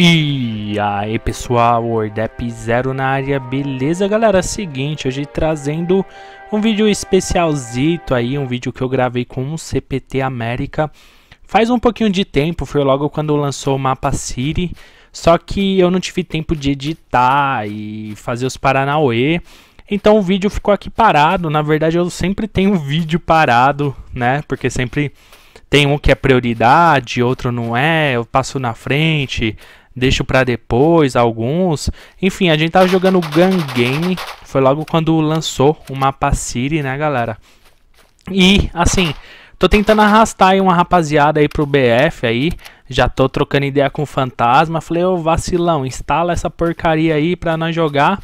E aí pessoal, Ordep Zero na área, beleza galera? Seguinte, hoje trazendo um vídeo especialzito aí, um vídeo que eu gravei com o um CPT América faz um pouquinho de tempo, foi logo quando lançou o mapa City, só que eu não tive tempo de editar e fazer os Paranauê, então o vídeo ficou aqui parado, na verdade eu sempre tenho vídeo parado, né, porque sempre tem um que é prioridade, outro não é, eu passo na frente, deixo para depois alguns. Enfim, a gente tava jogando Gun Game, foi logo quando lançou o mapa City, né, galera? E assim, tô tentando arrastar aí uma rapaziada aí pro BF aí. Já tô trocando ideia com o fantasma. Falei, ô oh, vacilão, instala essa porcaria aí pra nós jogar.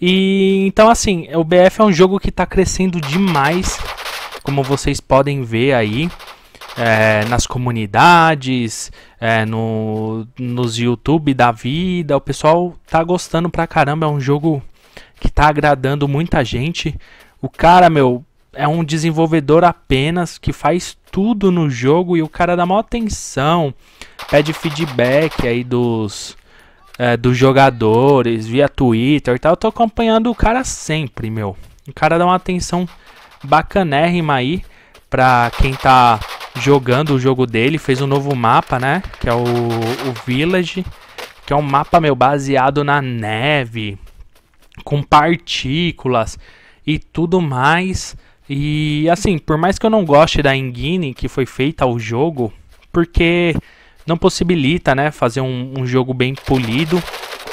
E então assim, o BF é um jogo que tá crescendo demais, como vocês podem ver aí é, nas comunidades, é, no, nos YouTube da vida. O pessoal tá gostando pra caramba. É um jogo que tá agradando muita gente. O cara, meu, é um desenvolvedor apenas que faz tudo no jogo e o cara dá maior atenção, pede feedback aí dos. É, dos jogadores, via Twitter e tal, eu tô acompanhando o cara sempre, meu. O cara dá uma atenção bacanérrima aí para quem tá jogando o jogo dele, fez um novo mapa, né? Que é o, o Village, que é um mapa meu baseado na neve, com partículas e tudo mais. E assim, por mais que eu não goste da engine que foi feita ao jogo, porque não possibilita, né, fazer um, um jogo bem polido.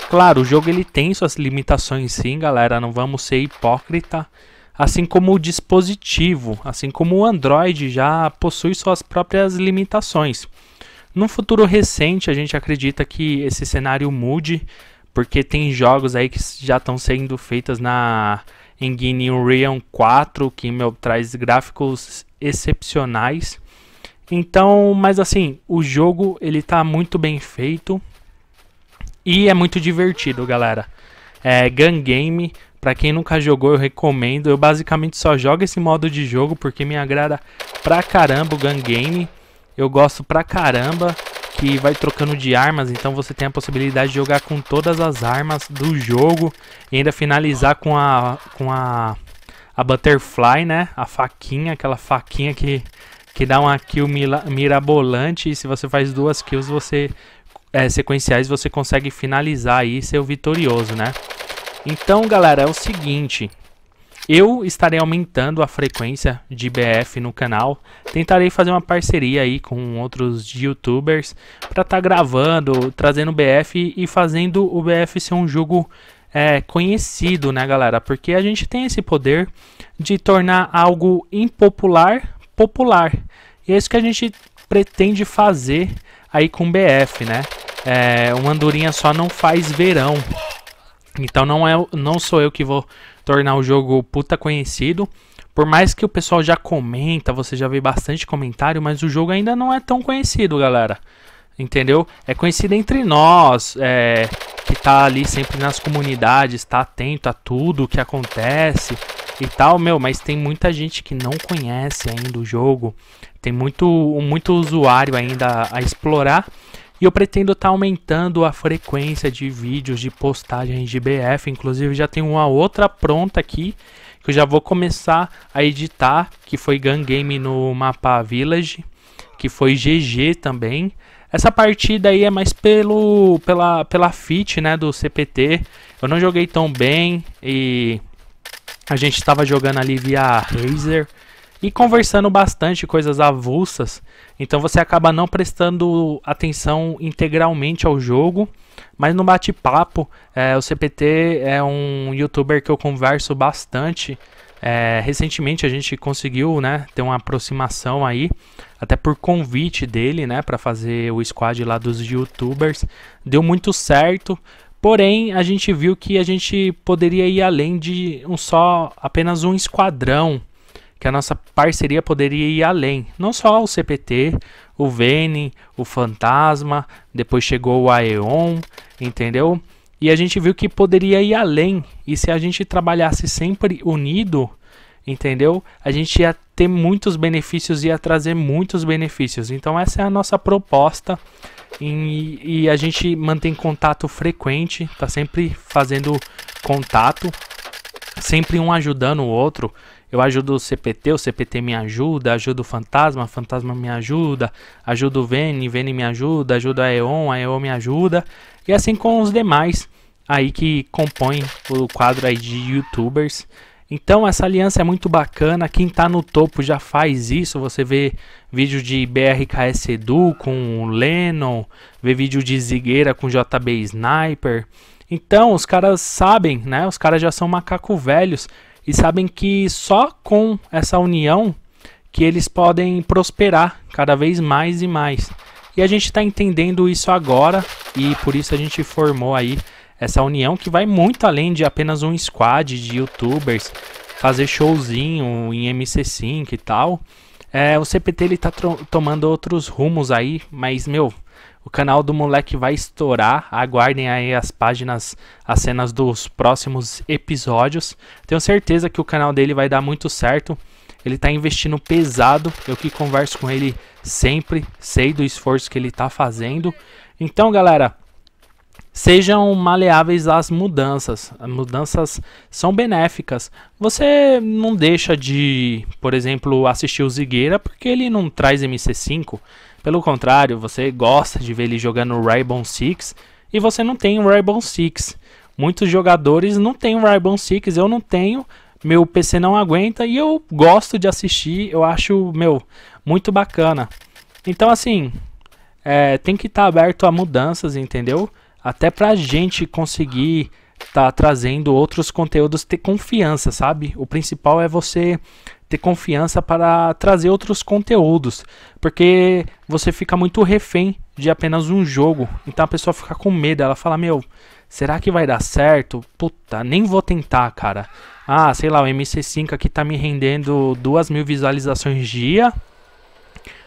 Claro, o jogo ele tem suas limitações sim, galera, não vamos ser hipócrita assim como o dispositivo, assim como o Android já possui suas próprias limitações. Num futuro recente, a gente acredita que esse cenário mude, porque tem jogos aí que já estão sendo feitos na engine Unreal 4, que meu, traz gráficos excepcionais. Então, mas assim, o jogo ele está muito bem feito e é muito divertido, galera. É, Gun Game para quem nunca jogou, eu recomendo. Eu basicamente só jogo esse modo de jogo porque me agrada pra caramba o Gun Game. Eu gosto pra caramba que vai trocando de armas, então você tem a possibilidade de jogar com todas as armas do jogo e ainda finalizar com a com a a butterfly, né? A faquinha, aquela faquinha que que dá uma kill mirabolante e se você faz duas kills você é, sequenciais você consegue finalizar aí e ser o vitorioso, né? Então, galera, é o seguinte. Eu estarei aumentando a frequência de BF no canal. Tentarei fazer uma parceria aí com outros youtubers para estar tá gravando, trazendo BF e fazendo o BF ser um jogo é, conhecido, né, galera? Porque a gente tem esse poder de tornar algo impopular popular. E é isso que a gente pretende fazer aí com BF, né? É, uma andorinha só não faz verão. Então não, é, não sou eu que vou tornar o jogo puta conhecido. Por mais que o pessoal já comenta, você já vê bastante comentário, mas o jogo ainda não é tão conhecido, galera. Entendeu? É conhecido entre nós, é, que tá ali sempre nas comunidades, tá atento a tudo que acontece e tal, meu, mas tem muita gente que não conhece ainda o jogo. Tem muito, muito usuário ainda a explorar. E eu pretendo estar tá aumentando a frequência de vídeos, de postagens de BF. Inclusive, já tem uma outra pronta aqui que eu já vou começar a editar, que foi Gun Game no mapa Village, que foi GG também. Essa partida aí é mais pelo pela pela fit, né, do CPT. Eu não joguei tão bem e a gente estava jogando ali via Razer e conversando bastante coisas avulsas. Então você acaba não prestando atenção integralmente ao jogo. Mas no bate-papo, é, o CPT é um youtuber que eu converso bastante. É, recentemente a gente conseguiu né, ter uma aproximação aí, até por convite dele, né, para fazer o squad lá dos youtubers. Deu muito certo, porém a gente viu que a gente poderia ir além de um só, apenas um esquadrão que a nossa parceria poderia ir além. Não só o CPT, o Vene, o Fantasma, depois chegou o Aeon, entendeu? E a gente viu que poderia ir além. E se a gente trabalhasse sempre unido, entendeu? A gente ia ter muitos benefícios, ia trazer muitos benefícios. Então essa é a nossa proposta. E, e a gente mantém contato frequente, tá sempre fazendo contato, sempre um ajudando o outro. Eu ajudo o CPT, o CPT me ajuda, ajudo o Fantasma, o Fantasma me ajuda, ajudo o Vene, Vene me ajuda, ajudo a EON, a EON me ajuda. E assim com os demais aí que compõem o quadro aí de YouTubers. Então essa aliança é muito bacana, quem está no topo já faz isso, você vê vídeo de BRKS Edu com Lennon, vê vídeo de Zigueira com JB Sniper. Então os caras sabem, né? Os caras já são macaco velhos e sabem que só com essa união que eles podem prosperar cada vez mais e mais. E a gente está entendendo isso agora e por isso a gente formou aí essa união que vai muito além de apenas um squad de youtubers fazer showzinho em MC5 e tal. É, o CPT ele tá tomando outros rumos aí, mas meu, o canal do moleque vai estourar. Aguardem aí as páginas, as cenas dos próximos episódios. Tenho certeza que o canal dele vai dar muito certo. Ele está investindo pesado. Eu que converso com ele sempre, sei do esforço que ele está fazendo. Então, galera, sejam maleáveis às mudanças. As mudanças são benéficas. Você não deixa de, por exemplo, assistir o Zigueira porque ele não traz MC5. Pelo contrário, você gosta de ver ele jogando Rainbow Six e você não tem o Rainbow Six. Muitos jogadores não têm o Rainbow Six, eu não tenho, meu PC não aguenta e eu gosto de assistir, eu acho, meu, muito bacana. Então, assim, é, tem que estar tá aberto a mudanças, entendeu? Até pra gente conseguir tá trazendo outros conteúdos, ter confiança, sabe? O principal é você ter confiança para trazer outros conteúdos, porque você fica muito refém de apenas um jogo. Então a pessoa fica com medo, ela fala: "Meu, será que vai dar certo? Puta, nem vou tentar, cara. Ah, sei lá, o MC5 aqui tá me rendendo duas mil visualizações dia,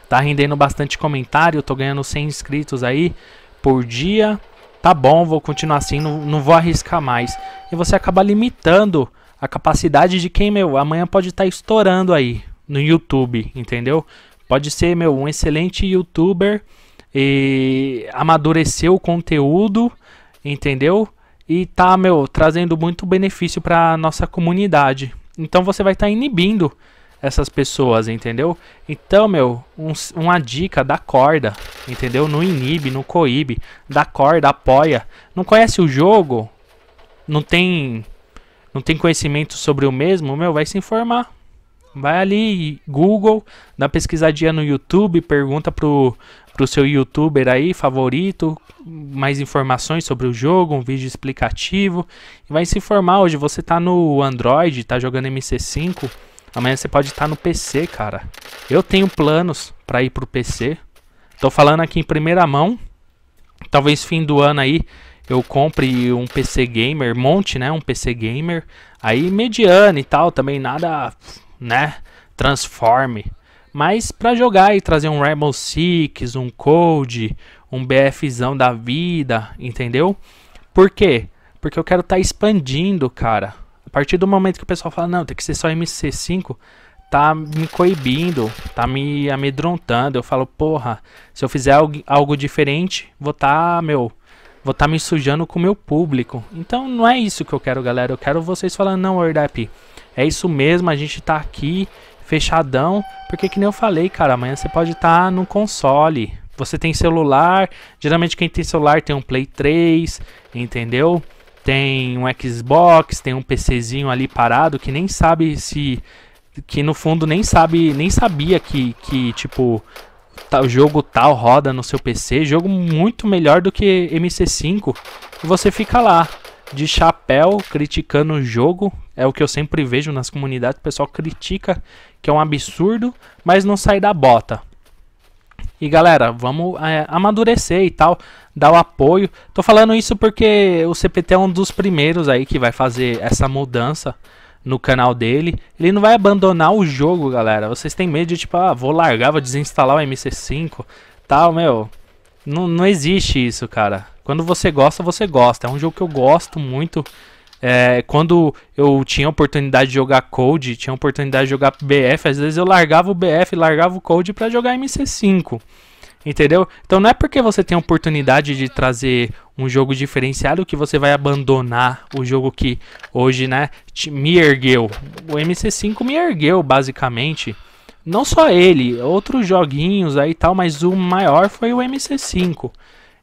tá rendendo bastante comentário, tô ganhando 100 inscritos aí por dia. Tá bom, vou continuar assim, não, não vou arriscar mais. E você acaba limitando a capacidade de quem, meu, amanhã pode estar tá estourando aí no YouTube, entendeu? Pode ser, meu, um excelente youtuber e amadurecer o conteúdo, entendeu? E tá, meu, trazendo muito benefício para nossa comunidade. Então você vai estar tá inibindo essas pessoas, entendeu? Então, meu, um, uma dica da corda, entendeu? Não inibe, não coíbe, da corda, apoia. Não conhece o jogo? Não tem não tem conhecimento sobre o mesmo, meu, vai se informar. Vai ali, Google, dá pesquisadinha no YouTube, pergunta pro, pro seu youtuber aí favorito, mais informações sobre o jogo, um vídeo explicativo. E vai se informar. Hoje você tá no Android, tá jogando MC5. Amanhã você pode estar tá no PC, cara. Eu tenho planos para ir pro PC. Tô falando aqui em primeira mão. Talvez fim do ano aí eu compre um PC gamer, monte, né, um PC gamer, aí mediano e tal, também nada, né, transforme. Mas para jogar e trazer um Rainbow Six, um Code, um BFzão da vida, entendeu? Por quê? Porque eu quero estar tá expandindo, cara. A partir do momento que o pessoal fala, não, tem que ser só MC5, tá me coibindo, tá me amedrontando. Eu falo, porra, se eu fizer algo, diferente, vou estar, tá, meu, vou estar tá me sujando com o meu público. Então não é isso que eu quero, galera. Eu quero vocês falando, não, Ordap, é isso mesmo, a gente tá aqui fechadão, porque que nem eu falei, cara, amanhã você pode estar tá no console. Você tem celular, geralmente quem tem celular tem um Play 3, entendeu? Tem um Xbox, tem um PCzinho ali parado que nem sabe se que no fundo nem sabe, nem sabia que que tipo tal jogo tal roda no seu PC, jogo muito melhor do que MC5, e você fica lá de chapéu criticando o jogo. É o que eu sempre vejo nas comunidades, o pessoal critica que é um absurdo, mas não sai da bota. E galera, vamos é, amadurecer e tal, dar o apoio. Tô falando isso porque o CPT é um dos primeiros aí que vai fazer essa mudança no canal dele. Ele não vai abandonar o jogo, galera. Vocês têm medo de, tipo, ah, vou largar, vou desinstalar o MC5, tal, meu. Não, não existe isso, cara. Quando você gosta, você gosta. É um jogo que eu gosto muito. É, quando eu tinha oportunidade de jogar Code, tinha oportunidade de jogar BF, às vezes eu largava o BF, largava o Code para jogar MC5. Entendeu? Então não é porque você tem a oportunidade de trazer um jogo diferenciado que você vai abandonar o jogo que hoje, né, me ergueu. O MC5 me ergueu, basicamente. Não só ele, outros joguinhos aí e tal, mas o maior foi o MC5.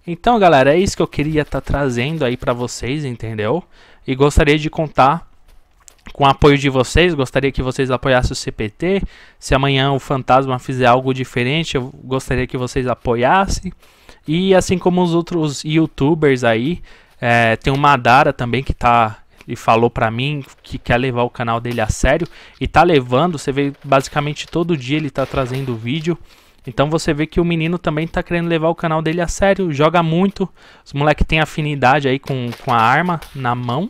Então, galera, é isso que eu queria estar tá trazendo aí para vocês, entendeu? E gostaria de contar com o apoio de vocês, gostaria que vocês apoiassem o CPT. Se amanhã o Fantasma fizer algo diferente, eu gostaria que vocês apoiassem. E assim como os outros youtubers aí, é, tem o Madara também que tá ele falou para mim que quer levar o canal dele a sério e tá levando, você vê basicamente todo dia ele tá trazendo vídeo. Então você vê que o menino também tá querendo levar o canal dele a sério, joga muito. Os moleques têm afinidade aí com, com a arma na mão.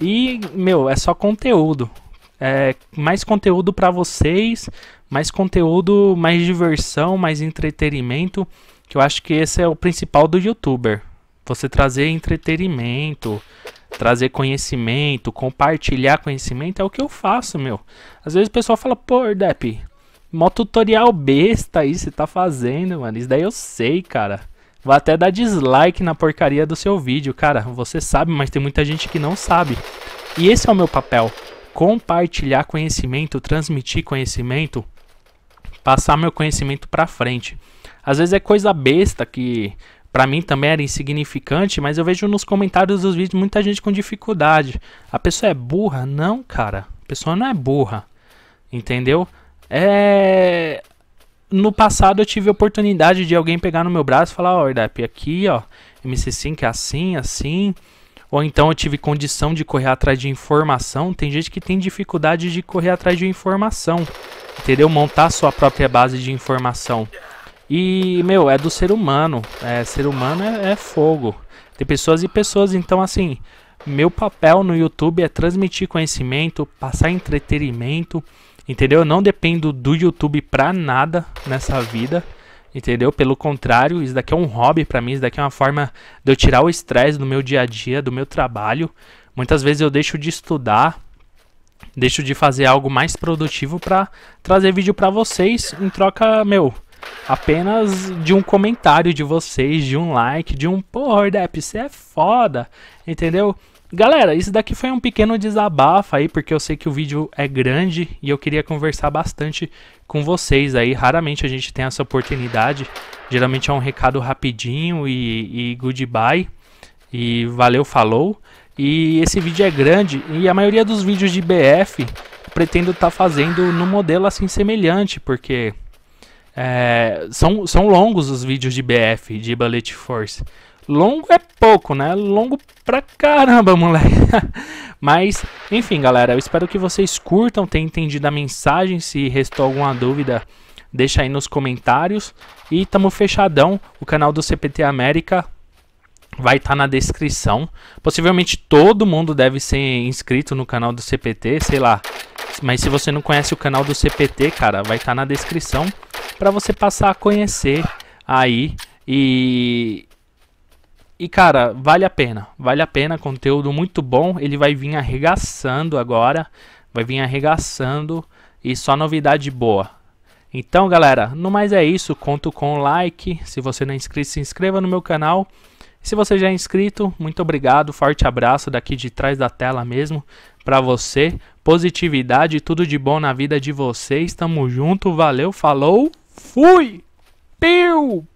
E, meu, é só conteúdo. É, mais conteúdo para vocês, mais conteúdo, mais diversão, mais entretenimento. Que eu acho que esse é o principal do youtuber. Você trazer entretenimento, trazer conhecimento, compartilhar conhecimento é o que eu faço, meu. Às vezes o pessoal fala, pô, depp mó tutorial besta aí você tá fazendo, mano. Isso daí eu sei, cara. Vou até dar dislike na porcaria do seu vídeo, cara. Você sabe, mas tem muita gente que não sabe. E esse é o meu papel: compartilhar conhecimento, transmitir conhecimento, passar meu conhecimento para frente. Às vezes é coisa besta que para mim também era insignificante, mas eu vejo nos comentários dos vídeos muita gente com dificuldade. A pessoa é burra? Não, cara. A pessoa não é burra. Entendeu? É no passado eu tive a oportunidade de alguém pegar no meu braço e falar, ó, oh, aqui, ó, MC5 é assim, assim. Ou então eu tive condição de correr atrás de informação. Tem gente que tem dificuldade de correr atrás de informação, entendeu? Montar sua própria base de informação. E, meu, é do ser humano. É, ser humano é, é fogo. Tem pessoas e pessoas, então assim, meu papel no YouTube é transmitir conhecimento, passar entretenimento, Entendeu? Eu não dependo do YouTube pra nada nessa vida. Entendeu? Pelo contrário, isso daqui é um hobby para mim, isso daqui é uma forma de eu tirar o estresse do meu dia a dia, do meu trabalho. Muitas vezes eu deixo de estudar, deixo de fazer algo mais produtivo para trazer vídeo para vocês em troca, meu, apenas de um comentário de vocês, de um like, de um porra, Ordep, você é foda, entendeu? Galera, isso daqui foi um pequeno desabafo aí, porque eu sei que o vídeo é grande e eu queria conversar bastante com vocês aí. Raramente a gente tem essa oportunidade. Geralmente é um recado rapidinho e, e goodbye. E valeu, falou. E esse vídeo é grande e a maioria dos vídeos de BF pretendo estar tá fazendo no modelo assim semelhante, porque é, são, são longos os vídeos de BF, de Bullet Force. Longo é pouco, né? Longo pra caramba, moleque. Mas, enfim, galera, eu espero que vocês curtam, tenham entendido a mensagem. Se restou alguma dúvida, deixa aí nos comentários. E tamo fechadão. O canal do CPT América vai estar tá na descrição. Possivelmente todo mundo deve ser inscrito no canal do CPT, sei lá. Mas se você não conhece o canal do CPT, cara, vai estar tá na descrição para você passar a conhecer aí e e cara, vale a pena, vale a pena, conteúdo muito bom. Ele vai vir arregaçando agora, vai vir arregaçando e só novidade boa. Então, galera, no mais é isso. Conto com o like. Se você não é inscrito, se inscreva no meu canal. Se você já é inscrito, muito obrigado. Forte abraço daqui de trás da tela mesmo para você. Positividade, tudo de bom na vida de vocês. Tamo junto, valeu, falou, fui! Piu!